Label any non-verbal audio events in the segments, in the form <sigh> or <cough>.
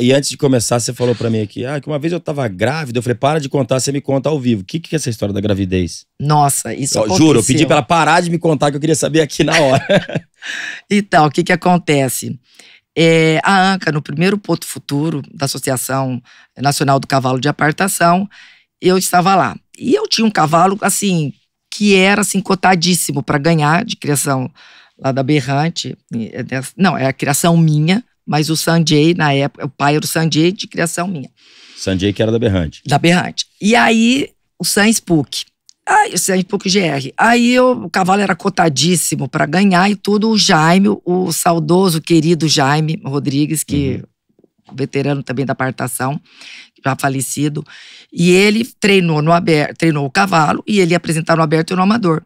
E antes de começar, você falou para mim aqui, ah, que uma vez eu tava grávida, eu falei, para de contar, você me conta ao vivo. O que, que é essa história da gravidez? Nossa, isso eu, aconteceu. Juro, eu pedi pra ela parar de me contar, que eu queria saber aqui na hora. <laughs> então, o que que acontece? É, a ANCA, no primeiro ponto Futuro, da Associação Nacional do Cavalo de Apartação, eu estava lá. E eu tinha um cavalo, assim, que era, assim, cotadíssimo para ganhar, de criação lá da Berrante. É, não, é a criação minha, mas o Sanjay, na época, o pai era o Sanjay de criação minha. Sanjay que era da Berrante. Da Berrante. E aí, o Sam Spook. Aí, o Sam Spook GR. Aí eu, o cavalo era cotadíssimo para ganhar e tudo. O Jaime, o saudoso, querido Jaime Rodrigues, que uhum. veterano também da partação, já falecido. E ele treinou no aberto, treinou o cavalo e ele ia apresentar no aberto e no amador.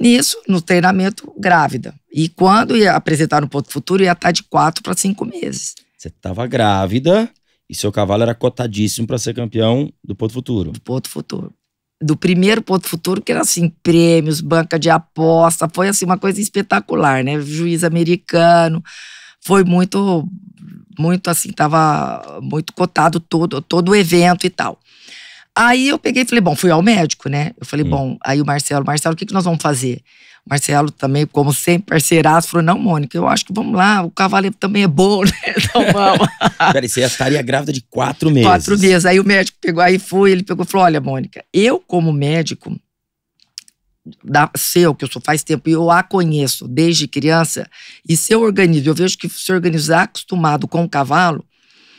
Nisso, no treinamento, grávida. E quando ia apresentar no Ponto Futuro, ia estar de quatro para cinco meses. Você estava grávida e seu cavalo era cotadíssimo para ser campeão do Ponto Futuro. Do Ponto Futuro. Do primeiro Ponto Futuro, que era assim, prêmios, banca de aposta, foi assim uma coisa espetacular, né? Juiz americano, foi muito, muito assim, tava muito cotado todo, todo o evento e tal. Aí eu peguei e falei, bom, fui ao médico, né? Eu falei, hum. bom, aí o Marcelo, Marcelo, o que, que nós vamos fazer? O Marcelo também, como sempre, parceiraço, falou, não, Mônica, eu acho que vamos lá, o cavaleiro também é bom, né? <laughs> Então vamos. <laughs> Peraí, você estaria grávida de quatro meses. Quatro meses. Aí o médico pegou, aí foi, ele pegou e falou, olha, Mônica, eu como médico, da, seu, que eu sou faz tempo, e eu a conheço desde criança, e seu organismo, eu vejo que organismo está acostumado com o cavalo,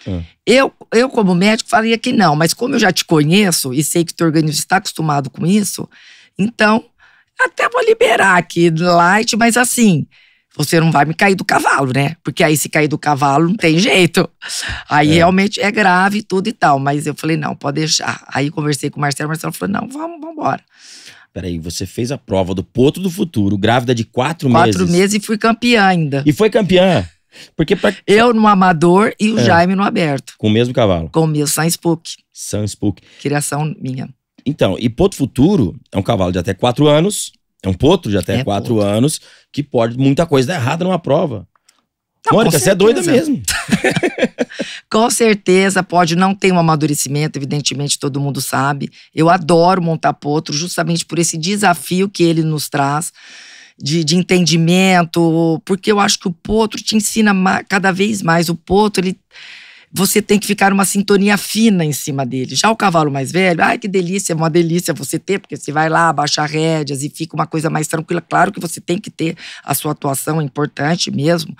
Hum. Eu, eu, como médico, faria que não, mas como eu já te conheço e sei que teu organismo está acostumado com isso, então até vou liberar aqui light, mas assim, você não vai me cair do cavalo, né? Porque aí se cair do cavalo não tem jeito. Aí é. realmente é grave tudo e tal. Mas eu falei, não, pode deixar. Aí conversei com o Marcelo, o Marcelo falou, não, vamos, vamos embora. Peraí, você fez a prova do Potro do Futuro, grávida de quatro, quatro meses. Quatro meses e fui campeã ainda. E foi campeã? Porque pra... Eu no amador e o é. Jaime no aberto. Com o mesmo cavalo. Com o meu Sam Spook. Sam Spook. Criação minha. Então, e Potro Futuro é um cavalo de até 4 anos, é um potro de até 4 é anos, que pode muita coisa dar errada numa prova. Não, Mônica, você é doida mesmo. <laughs> com certeza, pode não ter um amadurecimento, evidentemente todo mundo sabe. Eu adoro montar potro justamente por esse desafio que ele nos traz de, de entendimento, porque eu acho que o potro te ensina cada vez mais. O potro, ele você tem que ficar uma sintonia fina em cima dele. Já o cavalo mais velho, ai que delícia, é uma delícia você ter, porque você vai lá, baixa rédeas e fica uma coisa mais tranquila. Claro que você tem que ter a sua atuação, é importante mesmo,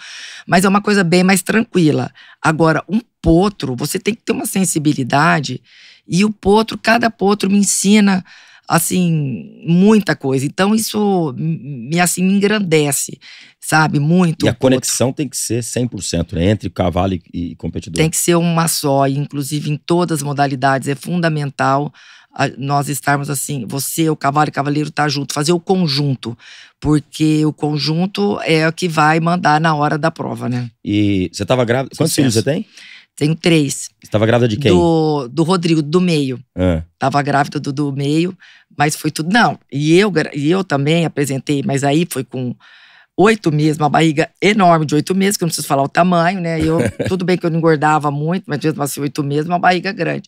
mas é uma coisa bem mais tranquila. Agora, um potro, você tem que ter uma sensibilidade e o potro, cada potro me ensina assim, muita coisa. Então isso me assim me engrandece, sabe? Muito. E a conexão outro. tem que ser 100% né? entre cavalo e, competidor. Tem que ser uma só, inclusive em todas as modalidades é fundamental nós estarmos assim, você, o cavalo e o cavaleiro tá junto, fazer o conjunto, porque o conjunto é o que vai mandar na hora da prova, né? E você estava grávida? Quantos filhos você tem? Tenho três. Estava grávida de quem? Do, do Rodrigo, do meio. É. Tava grávida do, do meio, mas foi tudo. Não, e eu, e eu também apresentei, mas aí foi com oito meses, uma barriga enorme de oito meses, que eu não preciso falar o tamanho, né? Eu, <laughs> tudo bem que eu não engordava muito, mas mesmo assim, oito meses, uma barriga grande.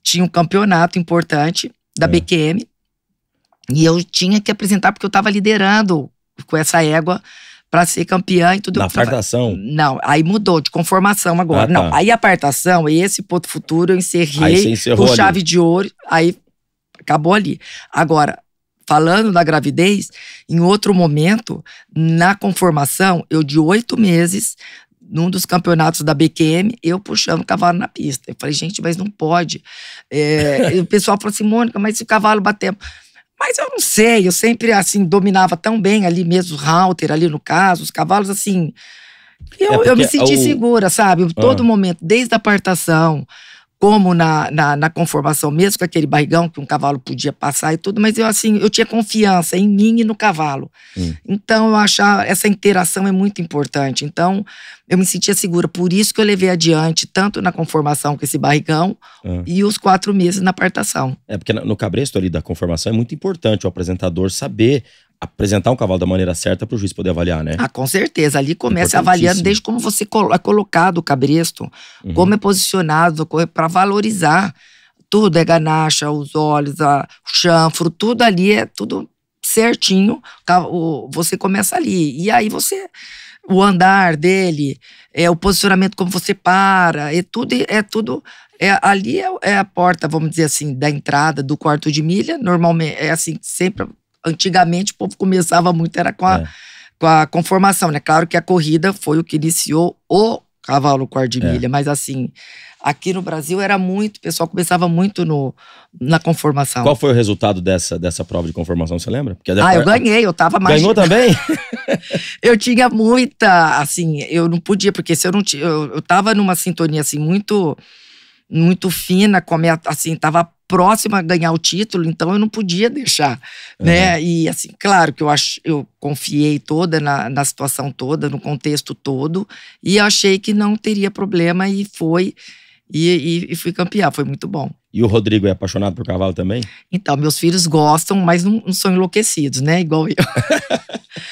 Tinha um campeonato importante da é. BQM e eu tinha que apresentar, porque eu estava liderando com essa égua para ser campeã e tudo. Na apartação? Não, aí mudou de conformação agora. Ah, tá. Não, aí apartação, esse ponto futuro eu encerrei com chave ali. de ouro, aí acabou ali. Agora, falando da gravidez, em outro momento, na conformação, eu de oito meses, num dos campeonatos da BQM, eu puxando o cavalo na pista. Eu falei, gente, mas não pode. É, <laughs> o pessoal falou assim, Mônica, mas se o cavalo bater. Mas eu não sei, eu sempre, assim, dominava tão bem ali mesmo, o halter ali no caso, os cavalos, assim. Eu, é eu me senti é o... segura, sabe? Ah. Todo momento, desde a apartação, como na, na, na, conformação mesmo, com aquele barrigão que um cavalo podia passar e tudo, mas eu assim, eu tinha confiança em mim e no cavalo. Hum. Então eu achava essa interação é muito importante. Então eu me sentia segura, por isso que eu levei adiante tanto na conformação com esse barrigão ah. e os quatro meses na apartação. É porque no cabresto ali da conformação é muito importante o apresentador saber apresentar um cavalo da maneira certa para o juiz poder avaliar, né? Ah, com certeza. Ali começa avaliando desde como você é colocado o cabresto, uhum. como é posicionado, para valorizar. Tudo é ganacha, os olhos, a, o chanfro, tudo ali é tudo certinho. Você começa ali. E aí você. O andar dele, é o posicionamento como você para, é tudo, é tudo é, ali é, é, a porta, vamos dizer assim, da entrada do quarto de milha. Normalmente é assim, sempre antigamente o povo começava muito, era com a, é. com a conformação, né? Claro que a corrida foi o que iniciou o cavalo com de milha, é. mas assim, aqui no Brasil era muito, o pessoal começava muito no, na conformação. Qual foi o resultado dessa, dessa prova de conformação, você lembra? Porque ah, eu ganhei, eu tava mais. Ganhou também? <laughs> eu tinha muita, assim, eu não podia, porque se eu não tinha, eu, eu tava numa sintonia assim muito muito fina, como assim, tava próxima a ganhar o título, então eu não podia deixar, uhum. né? E assim, claro que eu acho, eu confiei toda na, na situação toda, no contexto todo, e achei que não teria problema e foi e, e, e fui campeã, foi muito bom. E o Rodrigo é apaixonado por cavalo também? Então, meus filhos gostam, mas não, não são enlouquecidos, né? Igual eu. <laughs>